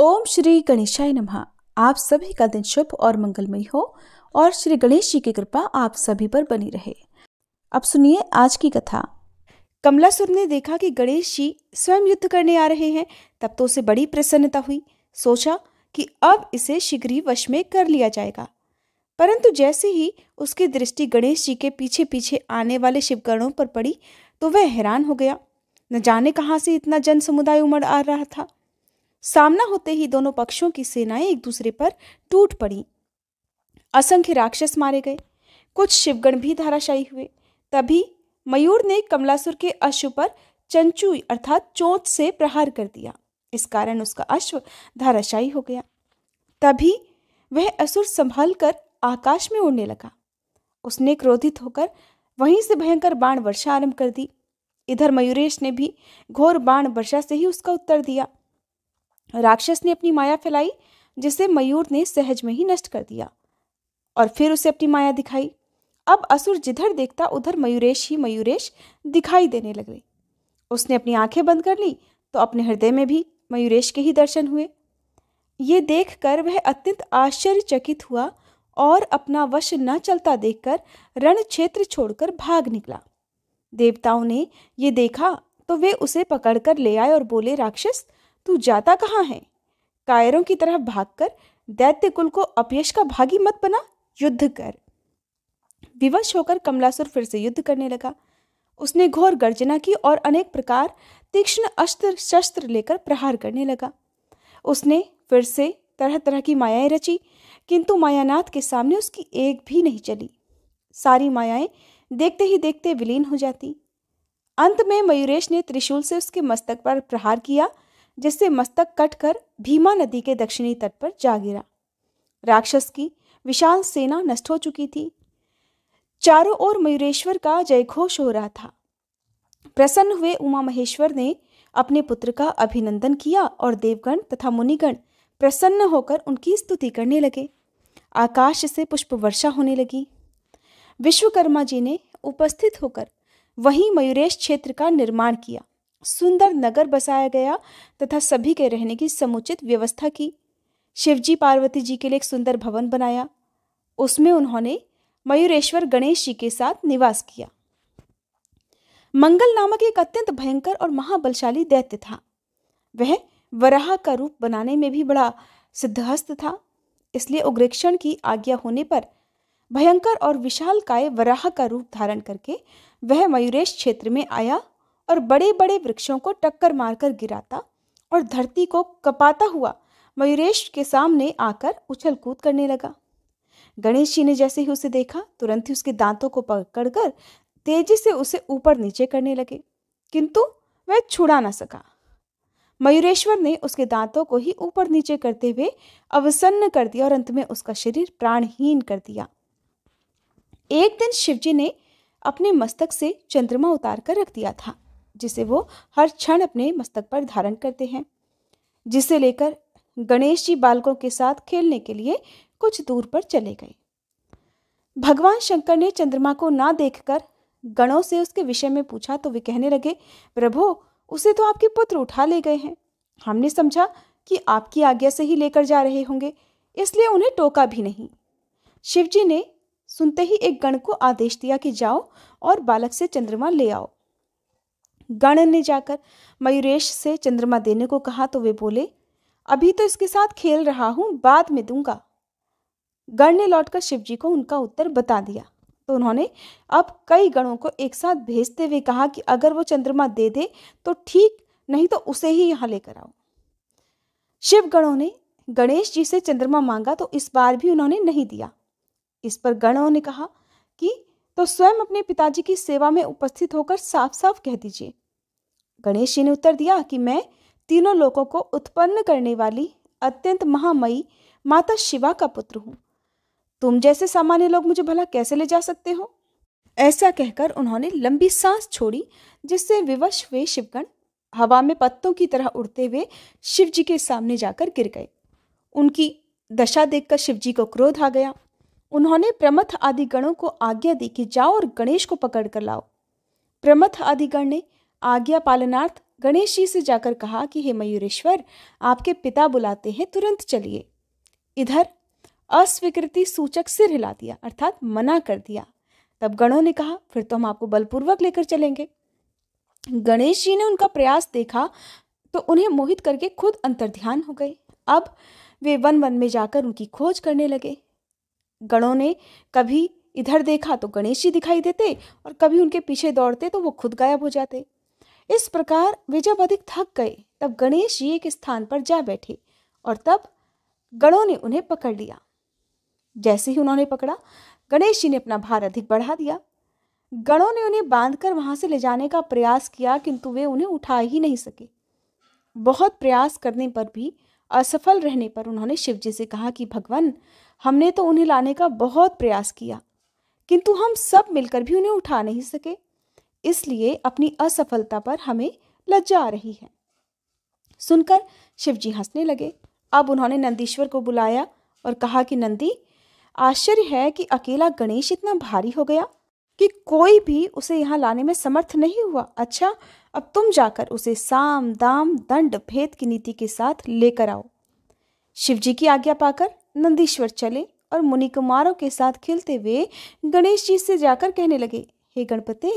ओम श्री गणेशाय नमः आप सभी का दिन शुभ और मंगलमय हो और श्री गणेश जी की कृपा आप सभी पर बनी रहे अब सुनिए आज की कथा कमलासुर ने देखा कि गणेश जी स्वयं युद्ध करने आ रहे हैं तब तो उसे बड़ी प्रसन्नता हुई सोचा कि अब इसे शीघ्र ही वश में कर लिया जाएगा परंतु जैसे ही उसकी दृष्टि गणेश जी के पीछे पीछे आने वाले शिवगणों पर पड़ी तो वह हैरान हो गया न जाने कहाँ से इतना जन समुदाय उमड़ आ रहा था सामना होते ही दोनों पक्षों की सेनाएं एक दूसरे पर टूट पड़ी असंख्य राक्षस मारे गए कुछ शिवगण भी धाराशायी हुए तभी मयूर ने कमलासुर के अश्व पर चंचू अर्थात चोट से प्रहार कर दिया इस कारण उसका अश्व धाराशायी हो गया तभी वह असुर संभाल कर आकाश में उड़ने लगा उसने क्रोधित होकर वहीं से भयंकर बाण वर्षा आरंभ कर दी इधर मयूरेश ने भी घोर बाण वर्षा से ही उसका उत्तर दिया राक्षस ने अपनी माया फैलाई जिसे मयूर ने सहज में ही नष्ट कर दिया और फिर उसे अपनी माया दिखाई अब असुर जिधर देखता उधर मयूरेश ही मयूरेश दिखाई देने लगे उसने अपनी आंखें बंद कर ली तो अपने हृदय में भी मयूरेश के ही दर्शन हुए ये देखकर वह अत्यंत आश्चर्यचकित हुआ और अपना वश न चलता देखकर रण क्षेत्र छोड़कर भाग निकला देवताओं ने ये देखा तो वे उसे पकड़कर ले आए और बोले राक्षस तू जाता कहाँ है कायरों की तरफ भागकर दैत्य कुल को अपयश का भागी मत बना युद्ध कर विवश होकर कमलासुर फिर से युद्ध करने लगा उसने घोर गर्जना की और अनेक प्रकार तीक्ष्ण अस्त्र शस्त्र लेकर प्रहार करने लगा उसने फिर से तरह तरह की मायाएं रची किंतु मायानाथ के सामने उसकी एक भी नहीं चली सारी मायाएं देखते ही देखते विलीन हो जाती अंत में मयूरेश ने त्रिशूल से उसके मस्तक पर प्रहार किया जिससे मस्तक कटकर भीमा नदी के दक्षिणी तट पर जा गिरा राक्षस की विशाल सेना नष्ट हो चुकी थी चारों ओर मयूरेश्वर का जयघोष हो रहा था प्रसन्न हुए उमा महेश्वर ने अपने पुत्र का अभिनंदन किया और देवगण तथा मुनिगण प्रसन्न होकर उनकी स्तुति करने लगे आकाश से पुष्प वर्षा होने लगी विश्वकर्मा जी ने उपस्थित होकर वहीं मयूरेश क्षेत्र का निर्माण किया सुंदर नगर बसाया गया तथा सभी के रहने की समुचित व्यवस्था की शिवजी पार्वती जी के लिए एक सुंदर भवन बनाया उसमें उन्होंने मयूरेश्वर गणेश जी के साथ निवास किया मंगल नामक एक अत्यंत भयंकर और महाबलशाली दैत्य था वह वराह का रूप बनाने में भी बड़ा सिद्धहस्त था इसलिए उग्रेक्षण की आज्ञा होने पर भयंकर और विशाल काय वराह का रूप धारण करके वह मयूरेश क्षेत्र में आया और बड़े बड़े वृक्षों को टक्कर मारकर गिराता और धरती को कपाता हुआ मयूरेश के सामने आकर उछल कूद करने लगा गणेश जी ने जैसे ही उसे देखा तुरंत ही उसके दांतों को पकड़कर तेजी से उसे ऊपर नीचे करने लगे किंतु वह छुड़ा ना सका मयूरेश्वर ने उसके दांतों को ही ऊपर नीचे करते हुए अवसन्न कर दिया और अंत में उसका शरीर प्राणहीन कर दिया एक दिन शिवजी ने अपने मस्तक से चंद्रमा उतार कर रख दिया था जिसे वो हर क्षण अपने मस्तक पर धारण करते हैं जिसे लेकर गणेश जी बालकों के साथ खेलने के लिए कुछ दूर पर चले गए भगवान शंकर ने चंद्रमा को ना देखकर गणों से उसके विषय में पूछा तो वे कहने लगे प्रभो उसे तो आपके पुत्र उठा ले गए हैं हमने समझा कि आपकी आज्ञा से ही लेकर जा रहे होंगे इसलिए उन्हें टोका भी नहीं शिवजी ने सुनते ही एक गण को आदेश दिया कि जाओ और बालक से चंद्रमा ले आओ गण ने जाकर मयूरेश से चंद्रमा देने को कहा तो वे बोले अभी तो इसके साथ खेल रहा हूं बाद में दूंगा गण ने लौटकर शिवजी को उनका उत्तर बता दिया तो उन्होंने अब कई गणों को एक साथ भेजते हुए कहा कि अगर वो चंद्रमा दे दे तो ठीक नहीं तो उसे ही यहां लेकर आओ शिव गणों ने गणेश जी से चंद्रमा मांगा तो इस बार भी उन्होंने नहीं दिया इस पर गणों ने कहा कि तो स्वयं अपने पिताजी की सेवा में उपस्थित होकर साफ साफ कह दीजिए गणेश जी ने उत्तर दिया कि मैं तीनों लोगों को उत्पन्न करने वाली अत्यंत महामयी माता शिवा का पुत्र हूँ तुम जैसे सामान्य लोग मुझे भला कैसे ले जा सकते हो ऐसा कहकर उन्होंने लंबी सांस छोड़ी जिससे विवश वे शिवगण हवा में पत्तों की तरह उड़ते हुए शिवजी के सामने जाकर गिर गए उनकी दशा देखकर शिवजी को क्रोध आ गया उन्होंने प्रमथ आदि गणों को आज्ञा दी कि जाओ और गणेश को पकड़ कर लाओ प्रमथ आदि गण ने आज्ञा पालनार्थ गणेश जी से जाकर कहा कि हे मयूरेश्वर आपके पिता बुलाते हैं तुरंत चलिए इधर अस्वीकृति सूचक सिर हिला दिया अर्थात मना कर दिया तब गणों ने कहा फिर तो हम आपको बलपूर्वक लेकर चलेंगे गणेश जी ने उनका प्रयास देखा तो उन्हें मोहित करके खुद अंतर्ध्यान हो गए अब वे वन वन में जाकर उनकी खोज करने लगे गणों ने कभी इधर देखा तो गणेश जी दिखाई देते और कभी उनके पीछे दौड़ते तो वो खुद गायब हो जाते इस प्रकार वे जब अधिक थक गए तब गणेश जी एक स्थान पर जा बैठे और तब गणों ने उन्हें पकड़ लिया जैसे ही उन्होंने पकड़ा गणेश जी ने अपना भार अधिक बढ़ा दिया गणों ने उन्हें बांधकर वहां से ले जाने का प्रयास किया किंतु वे उन्हें उठा ही नहीं सके बहुत प्रयास करने पर भी असफल रहने पर उन्होंने शिव जी से कहा कि भगवान हमने तो उन्हें लाने का बहुत प्रयास किया किंतु हम सब मिलकर भी उन्हें उठा नहीं सके इसलिए अपनी असफलता पर हमें लज्जा आ रही है सुनकर शिवजी हंसने लगे अब उन्होंने नंदीश्वर को बुलाया और कहा कि नंदी आश्चर्य है कि अकेला गणेश इतना भारी हो गया कि कोई भी उसे यहाँ लाने में समर्थ नहीं हुआ अच्छा अब तुम जाकर उसे साम दाम दंड भेद की नीति के साथ लेकर आओ शिवजी की आज्ञा पाकर नंदीश्वर चले और मुनि कुमारों के साथ खेलते हुए गणेश जी से जाकर कहने लगे हे hey गणपति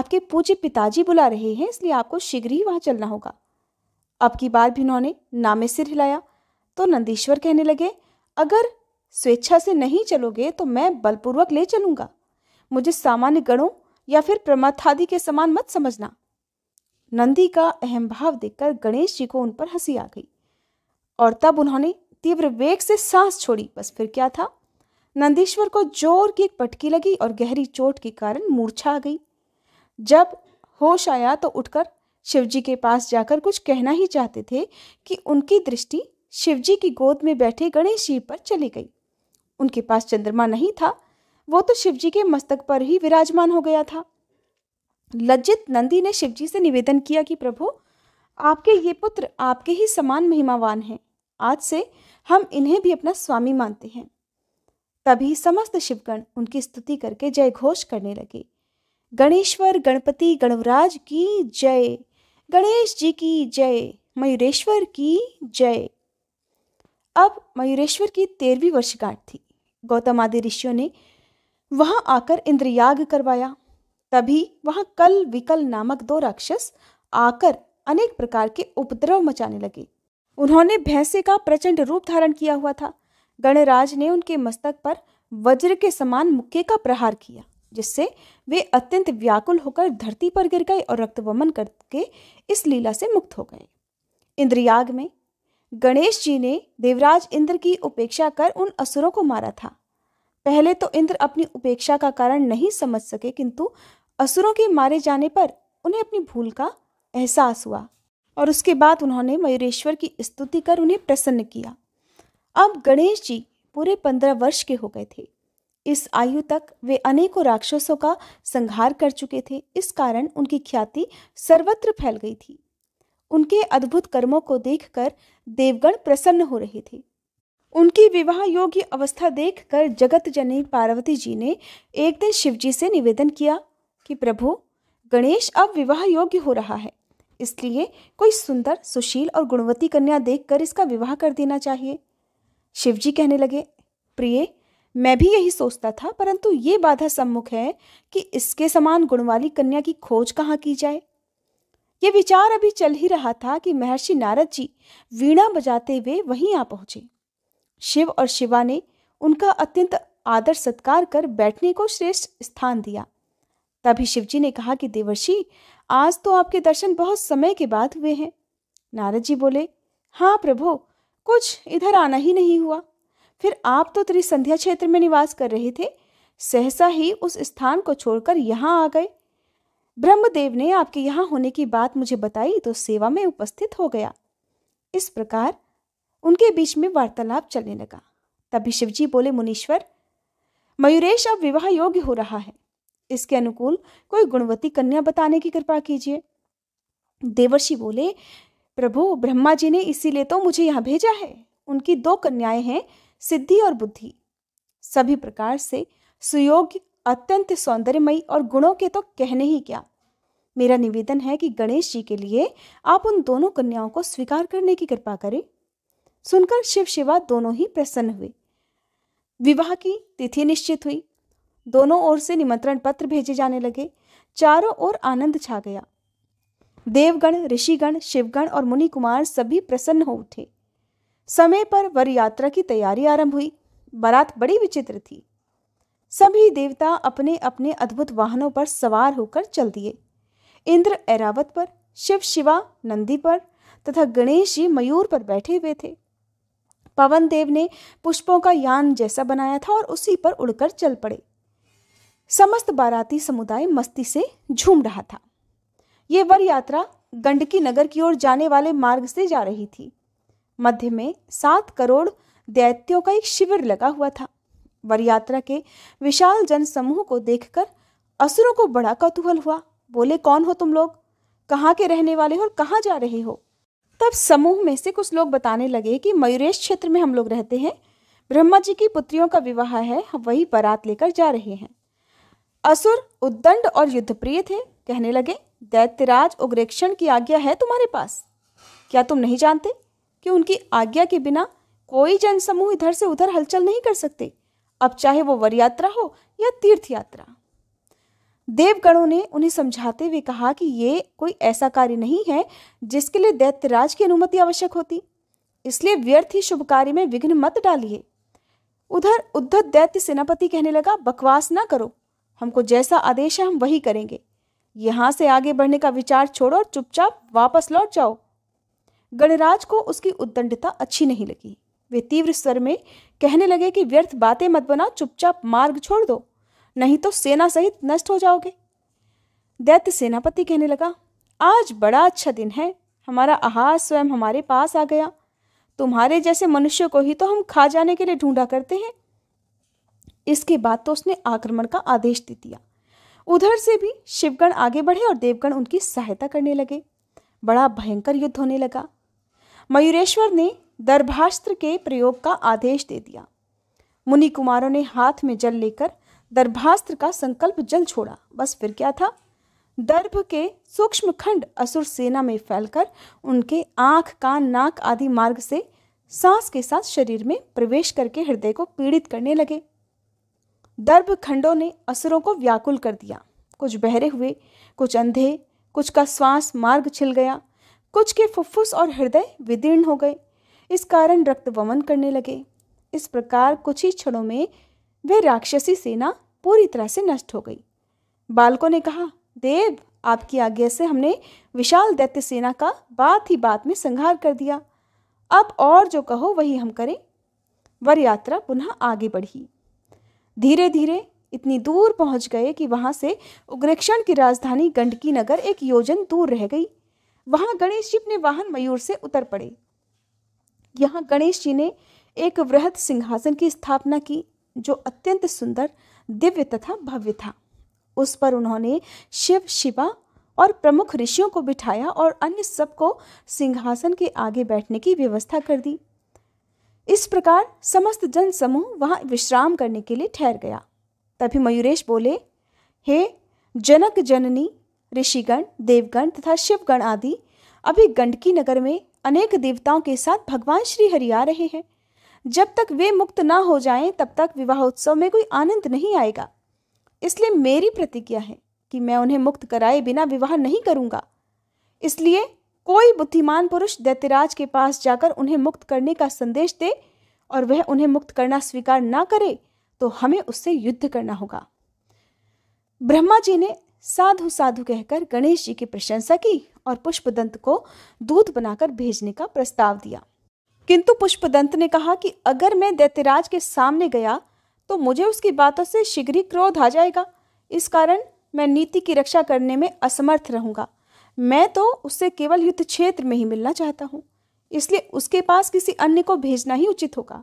आपके पूज्य पिताजी बुला रहे हैं इसलिए आपको शीघ्र ही वहाँ चलना होगा अब की बार भी उन्होंने नामे सिर हिलाया तो नंदीश्वर कहने लगे अगर स्वेच्छा से नहीं चलोगे तो मैं बलपूर्वक ले चलूँगा मुझे सामान्य गणों या फिर प्रमथादि के समान मत समझना नंदी का अहम भाव देखकर गणेश जी को उन पर हंसी आ गई और तब उन्होंने तीव्र वेग से सांस छोड़ी बस फिर क्या था नंदीश्वर को जोर की एक पटकी लगी और गहरी चोट के कारण मूर्छा आ गई जब होश आया तो उठकर शिवजी के पास जाकर कुछ कहना ही चाहते थे कि उनकी दृष्टि शिवजी की गोद में बैठे गणेश जी पर चली गई उनके पास चंद्रमा नहीं था वो तो शिवजी के मस्तक पर ही विराजमान हो गया था लज्जित नंदी ने शिवजी से निवेदन किया कि प्रभु आपके ये पुत्र आपके ही समान महिमावान हैं आज से हम इन्हें भी अपना स्वामी मानते हैं तभी समस्त शिवगण उनकी स्तुति करके जय घोष करने लगे गणेश्वर गणपति गणवराज की जय गणेश जी की जय मयूरेश्वर की जय अब मयूरेश्वर की तेरहवीं वर्षगांठ थी गौतम आदि ऋषियों ने वहां आकर इंद्रयाग करवाया तभी वहां कल विकल नामक दो राक्षस आकर अनेक प्रकार के उपद्रव मचाने लगे उन्होंने भैंसे का प्रचंड रूप धारण किया हुआ था गणराज ने उनके मस्तक पर वज्र के समान मुक्के का प्रहार किया जिससे वे अत्यंत व्याकुल होकर धरती पर गिर गए और रक्तवमन करके इस लीला से मुक्त हो गए इंद्रयाग में गणेश जी ने देवराज इंद्र की उपेक्षा कर उन असुरों को मारा था पहले तो इंद्र अपनी उपेक्षा का कारण नहीं समझ सके किंतु असुरों के मारे जाने पर उन्हें अपनी भूल का एहसास हुआ और उसके बाद उन्होंने मयूरेश्वर की स्तुति कर उन्हें प्रसन्न किया अब गणेश जी पूरे पंद्रह वर्ष के हो गए थे इस आयु तक वे अनेकों राक्षसों का संहार कर चुके थे इस कारण उनकी ख्याति सर्वत्र फैल गई थी उनके अद्भुत कर्मों को देखकर देवगण प्रसन्न हो रहे थे उनकी विवाह योग्य अवस्था देखकर जगत जननी पार्वती जी ने एक दिन शिवजी से निवेदन किया कि प्रभु गणेश अब विवाह योग्य हो रहा है इसलिए कोई सुंदर सुशील और गुणवती कन्या देखकर इसका विवाह कर देना चाहिए शिवजी कहने लगे प्रिय मैं भी यही सोचता था परंतु ये बाधा सम्मुख है कि इसके समान गुण वाली कन्या की खोज कहाँ की जाए ये विचार अभी चल ही रहा था कि महर्षि नारद जी वीणा बजाते हुए वहीं आ पहुंचे शिव और शिवा ने उनका अत्यंत आदर सत्कार कर बैठने को श्रेष्ठ स्थान दिया तभी शिवजी ने कहा कि देवर्षि आज तो आपके दर्शन बहुत समय के बाद हुए हैं नारद जी बोले हाँ प्रभो कुछ इधर आना ही नहीं हुआ फिर आप तो त्रिसंध्या क्षेत्र में निवास कर रहे थे सहसा ही उस स्थान को छोड़कर यहाँ आ गए ब्रह्मदेव ने आपके यहाँ होने की बात मुझे बताई तो सेवा में उपस्थित हो गया इस प्रकार उनके बीच में वार्तालाप चलने लगा तभी शिवजी बोले मुनीश्वर मयूरेश अब विवाह योग्य हो रहा है इसके अनुकूल कोई गुणवती कन्या बताने की कृपा कीजिए देवर्षि बोले प्रभु ब्रह्मा जी ने इसीलिए तो मुझे यहाँ भेजा है उनकी दो कन्याएं हैं सिद्धि और बुद्धि सभी प्रकार से सुयोग्य अत्यंत सौंदर्यमयी और गुणों के तो कहने ही क्या मेरा निवेदन है कि गणेश जी के लिए आप उन दोनों कन्याओं को स्वीकार करने की कृपा करें सुनकर शिव शिवा दोनों ही प्रसन्न हुए विवाह की तिथि निश्चित हुई दोनों ओर से निमंत्रण पत्र भेजे जाने लगे चारों ओर आनंद छा गया देवगण ऋषिगण शिवगण और मुनि कुमार सभी प्रसन्न हो उठे समय पर वर यात्रा की तैयारी आरंभ हुई बारात बड़ी विचित्र थी सभी देवता अपने अपने अद्भुत वाहनों पर सवार होकर चल दिए इंद्र ऐरावत पर शिव शिवा नंदी पर तथा गणेश जी मयूर पर बैठे हुए थे पवन देव ने पुष्पों का यान जैसा बनाया था और उसी पर उड़कर चल पड़े समस्त बाराती समुदाय मस्ती से झूम रहा था ये वर यात्रा गंडकी नगर की ओर जाने वाले मार्ग से जा रही थी मध्य में सात करोड़ दैत्यों का एक शिविर लगा हुआ था वर यात्रा के विशाल जन समूह को देखकर असुरों को बड़ा कौतूहल हुआ बोले कौन हो तुम लोग कहाँ के रहने वाले हो और कहाँ जा रहे हो तब समूह में से कुछ लोग बताने लगे कि मयूरेश क्षेत्र में हम लोग रहते हैं ब्रह्मा जी की पुत्रियों का विवाह है हम वही बारात लेकर जा रहे हैं असुर उद्दंड और युद्धप्रिय थे कहने लगे दैत्यराज उग्रेक्षण की आज्ञा है तुम्हारे पास क्या तुम नहीं जानते कि उनकी आज्ञा के बिना कोई जनसमूह इधर से उधर हलचल नहीं कर सकते अब चाहे वो वर यात्रा हो या तीर्थ यात्रा देवगणों ने उन्हें समझाते हुए कहा कि ये कोई ऐसा कार्य नहीं है जिसके लिए दैत्यराज की अनुमति आवश्यक होती इसलिए व्यर्थ ही शुभ कार्य में विघ्न मत डालिए उधर उद्धत दैत्य सेनापति कहने लगा बकवास ना करो हमको जैसा आदेश है हम वही करेंगे यहाँ से आगे बढ़ने का विचार छोड़ो और चुपचाप वापस लौट जाओ गणराज को उसकी उद्दंडता अच्छी नहीं लगी वे तीव्र स्वर में कहने लगे कि व्यर्थ बातें मत बनाओ चुपचाप मार्ग छोड़ दो नहीं तो सेना सहित नष्ट हो जाओगे दैत्य सेनापति कहने लगा आज बड़ा अच्छा दिन है हमारा आहार स्वयं हमारे पास आ गया तुम्हारे जैसे मनुष्य को ही तो हम खा जाने के लिए ढूंढा करते हैं इसके बाद तो उसने आक्रमण का आदेश दे दिया उधर से भी शिवगण आगे बढ़े और देवगण उनकी सहायता करने लगे बड़ा भयंकर युद्ध होने लगा मयूरेश्वर ने दर्भास्त्र के प्रयोग का आदेश दे दिया मुनि कुमारों ने हाथ में जल लेकर दर्भास्त्र का संकल्प जल छोड़ा बस फिर क्या था दर्भ के सूक्ष्म खंड असुर सेना में फैलकर उनके आंख कान नाक आदि मार्ग से सांस के साथ शरीर में प्रवेश करके हृदय को पीड़ित करने लगे दर्भ खंडों ने असुरों को व्याकुल कर दिया कुछ बहरे हुए कुछ अंधे कुछ का श्वास मार्ग छिल गया कुछ के फुफ्फुस और हृदय विदीर्ण हो गए इस कारण रक्त वमन करने लगे इस प्रकार कुछ ही क्षणों में वे राक्षसी सेना पूरी तरह से नष्ट हो गई बालकों ने कहा देव आपकी आज्ञा से हमने विशाल दैत्य सेना का बात ही बात में संहार कर दिया अब और जो कहो वही हम करें वर यात्रा पुनः आगे बढ़ी धीरे धीरे इतनी दूर पहुंच गए कि वहां से उग्रेक्षण की राजधानी गंडकी नगर एक योजन दूर रह गई वहां गणेश जी अपने वाहन मयूर से उतर पड़े यहाँ गणेश जी ने एक वृहद सिंहासन की स्थापना की जो अत्यंत सुंदर दिव्य तथा भव्य था उस पर उन्होंने शिव शिवा और प्रमुख ऋषियों को बिठाया और अन्य सबको सिंहासन के आगे बैठने की व्यवस्था कर दी इस प्रकार समस्त जन समूह वहाँ विश्राम करने के लिए ठहर गया तभी मयूरेश बोले हे जनक जननी ऋषिगण देवगण तथा शिवगण आदि अभी गंडकी नगर में अनेक देवताओं के साथ भगवान श्री हरि आ रहे हैं जब तक वे मुक्त ना हो जाएं तब तक विवाहोत्सव में कोई आनंद नहीं आएगा इसलिए मेरी प्रतिज्ञा है कि मैं उन्हें मुक्त कराए बिना विवाह नहीं करूंगा इसलिए कोई बुद्धिमान पुरुष दैत्यराज के पास जाकर उन्हें मुक्त करने का संदेश दे और वह उन्हें मुक्त करना स्वीकार ना करे तो हमें उससे युद्ध करना होगा ब्रह्मा जी ने साधु साधु कहकर गणेश जी की प्रशंसा की और पुष्पदंत को दूध बनाकर भेजने का प्रस्ताव दिया किंतु पुष्पदंत ने कहा कि अगर मैं दैत्यराज के सामने गया तो मुझे उसकी बातों से शीघ्र ही क्रोध आ जाएगा इस कारण मैं नीति की रक्षा करने में असमर्थ रहूंगा मैं तो उससे केवल युद्ध क्षेत्र में ही मिलना चाहता हूँ इसलिए उसके पास किसी अन्य को भेजना ही उचित होगा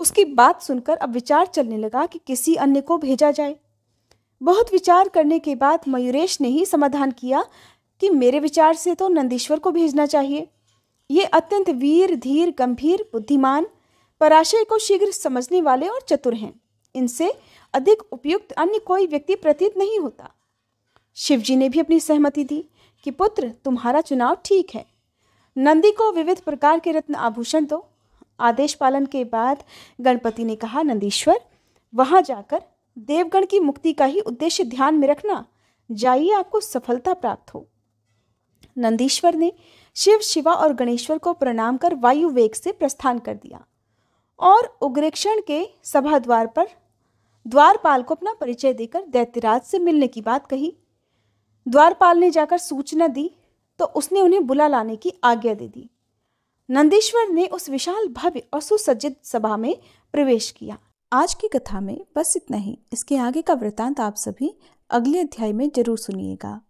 उसकी बात सुनकर अब विचार चलने लगा कि किसी अन्य को भेजा जाए बहुत विचार करने के बाद मयूरेश ने ही समाधान किया कि मेरे विचार से तो नंदीश्वर को भेजना चाहिए ये अत्यंत वीर धीर गंभीर बुद्धिमान पराशय को शीघ्र समझने वाले और चतुर हैं इनसे अधिक उपयुक्त अन्य कोई व्यक्ति प्रतीत नहीं होता शिवजी ने भी अपनी सहमति दी कि पुत्र तुम्हारा चुनाव ठीक है नंदी को विविध प्रकार के रत्न आभूषण दो आदेश पालन के बाद गणपति ने कहा नंदीश्वर वहां जाकर देवगण की मुक्ति का ही उद्देश्य ध्यान में रखना जाइए आपको सफलता प्राप्त हो नंदीश्वर ने शिव शिवा और गणेश्वर को प्रणाम कर वायु वेग से प्रस्थान कर दिया और उग्रेक्षण के सभा द्वार पर द्वारपाल को अपना परिचय देकर दैत्यराज से मिलने की बात कही द्वारपाल ने जाकर सूचना दी तो उसने उन्हें बुला लाने की आज्ञा दे दी नंदीश्वर ने उस विशाल भव्य और सुसज्जित सभा में प्रवेश किया आज की कथा में बस इतना ही इसके आगे का वृतांत आप सभी अगले अध्याय में जरूर सुनिएगा